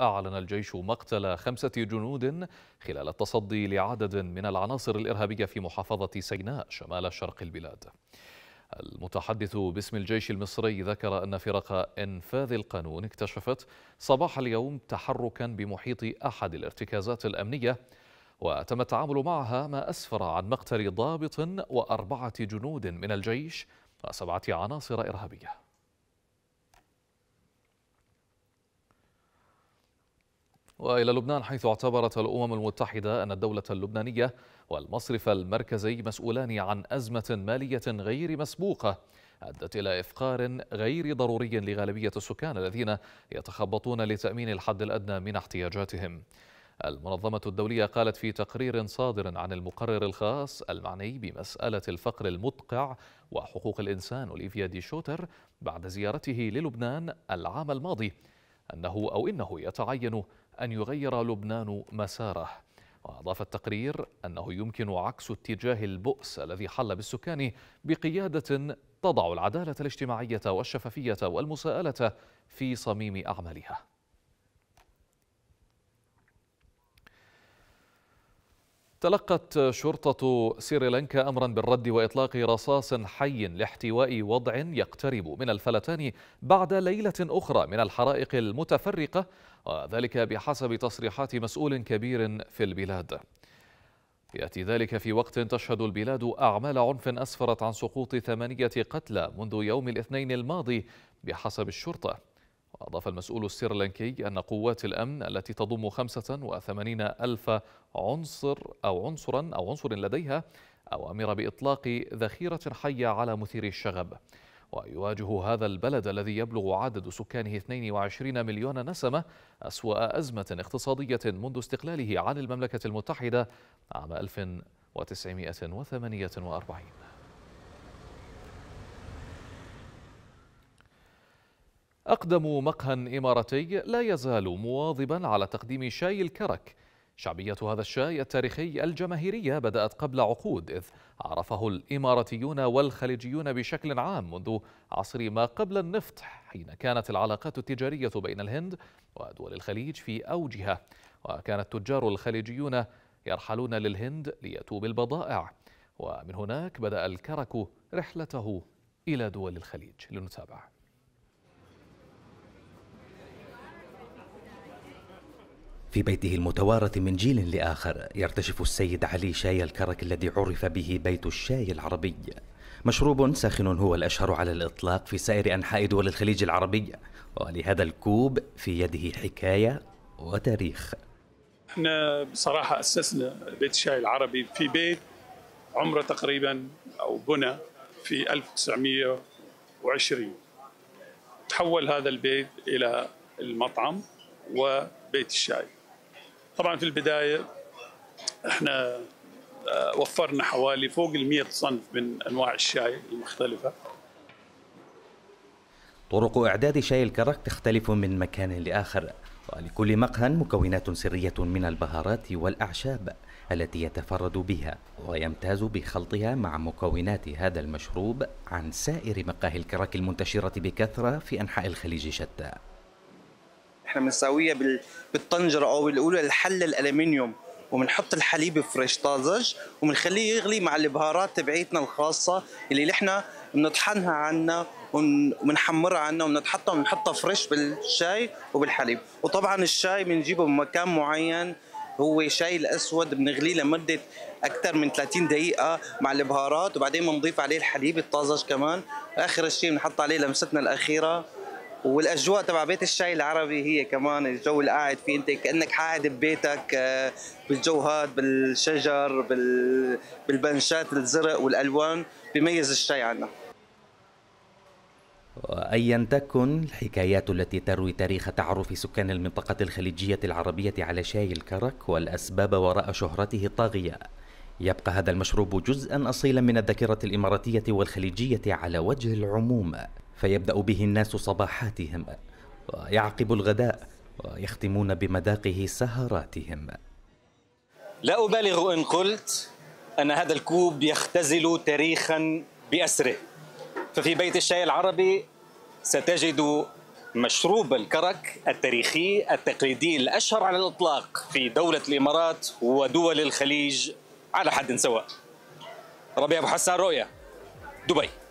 أعلن الجيش مقتل خمسة جنود خلال التصدي لعدد من العناصر الإرهابية في محافظة سيناء شمال شرق البلاد المتحدث باسم الجيش المصري ذكر أن فرق إنفاذ القانون اكتشفت صباح اليوم تحركا بمحيط أحد الارتكازات الأمنية وتم التعامل معها ما أسفر عن مقتل ضابط وأربعة جنود من الجيش وسبعة عناصر إرهابية وإلى لبنان حيث اعتبرت الأمم المتحدة أن الدولة اللبنانية والمصرف المركزي مسؤولان عن أزمة مالية غير مسبوقة أدت إلى إفقار غير ضروري لغالبية السكان الذين يتخبطون لتأمين الحد الأدنى من احتياجاتهم المنظمة الدولية قالت في تقرير صادر عن المقرر الخاص المعني بمسألة الفقر المدقع وحقوق الإنسان أوليفيا دي شوتر بعد زيارته للبنان العام الماضي أنه أو إنه يتعين أن يغير لبنان مساره وأضاف التقرير أنه يمكن عكس اتجاه البؤس الذي حل بالسكان بقيادة تضع العدالة الاجتماعية والشفافية والمساءلة في صميم أعمالها تلقت شرطة سريلانكا أمرا بالرد وإطلاق رصاص حي لاحتواء وضع يقترب من الفلتان بعد ليلة أخرى من الحرائق المتفرقة وذلك بحسب تصريحات مسؤول كبير في البلاد يأتي ذلك في وقت تشهد البلاد أعمال عنف أسفرت عن سقوط ثمانية قتلى منذ يوم الاثنين الماضي بحسب الشرطة وأضاف المسؤول السريلانكي أن قوات الأمن التي تضم 85 ألف عنصر أو عنصرا أو عنصر لديها أوامر بإطلاق ذخيرة حية على مثيري الشغب ويواجه هذا البلد الذي يبلغ عدد سكانه 22 مليون نسمة أسوأ أزمة اقتصادية منذ استقلاله عن المملكة المتحدة عام 1948 أقدم مقهى إماراتي لا يزال مواظبا على تقديم شاي الكرك شعبية هذا الشاي التاريخي الجماهيرية بدأت قبل عقود إذ عرفه الإماراتيون والخليجيون بشكل عام منذ عصر ما قبل النفط حين كانت العلاقات التجارية بين الهند ودول الخليج في أوجها وكان التجار الخليجيون يرحلون للهند ليأتوا بالبضائع ومن هناك بدأ الكرك رحلته إلى دول الخليج لنتابع في بيته المتوارث من جيل لآخر يرتشف السيد علي شاي الكرك الذي عرف به بيت الشاي العربي مشروب ساخن هو الأشهر على الإطلاق في سائر أنحاء دول الخليج العربي ولهذا الكوب في يده حكاية وتاريخ احنا بصراحة أسسنا بيت الشاي العربي في بيت عمره تقريبا أو بنى في 1920 تحول هذا البيت إلى المطعم وبيت الشاي طبعا في البدايه احنا آه، وفرنا حوالي فوق ال 100 صنف من انواع الشاي المختلفه طرق اعداد شاي الكرك تختلف من مكان لاخر ولكل مقهى مكونات سريه من البهارات والاعشاب التي يتفرد بها ويمتاز بخلطها مع مكونات هذا المشروب عن سائر مقاهي الكرك المنتشره بكثره في انحاء الخليج شتى احنا بنساويها بالطنجره او بيقولوا الحل الالمنيوم وبنحط الحليب فريش طازج وبنخليه يغلي مع البهارات تبعيتنا الخاصه اللي نحن بنطحنها عنا وبنحمرها عنا وبنتحطها وبنحطها فريش بالشاي وبالحليب وطبعا الشاي بنجيبه من مكان معين هو شاي الاسود بنغليه لمده اكثر من 30 دقيقه مع البهارات وبعدين بنضيف عليه الحليب الطازج كمان اخر شيء بنحط عليه لمستنا الاخيره والاجواء تبع بيت الشاي العربي هي كمان الجو اللي قاعد فيه انت كانك قاعد ببيتك آه، بالجو هاد بالشجر بال... بالبنشات الزرق والالوان بيميز الشاي عنا وايا تكن الحكايات التي تروي تاريخ تعرف سكان المنطقه الخليجيه العربيه على شاي الكرك والاسباب وراء شهرته الطاغيه يبقى هذا المشروب جزءا اصيلا من الذاكره الاماراتيه والخليجيه على وجه العموم فيبدا به الناس صباحاتهم ويعقب الغداء ويختمون بمذاقه سهراتهم لا ابالغ ان قلت ان هذا الكوب يختزل تاريخا باسره ففي بيت الشاي العربي ستجد مشروب الكرك التاريخي التقليدي الاشهر على الاطلاق في دوله الامارات ودول الخليج على حد سواء ربيع ابو حسان رؤيا دبي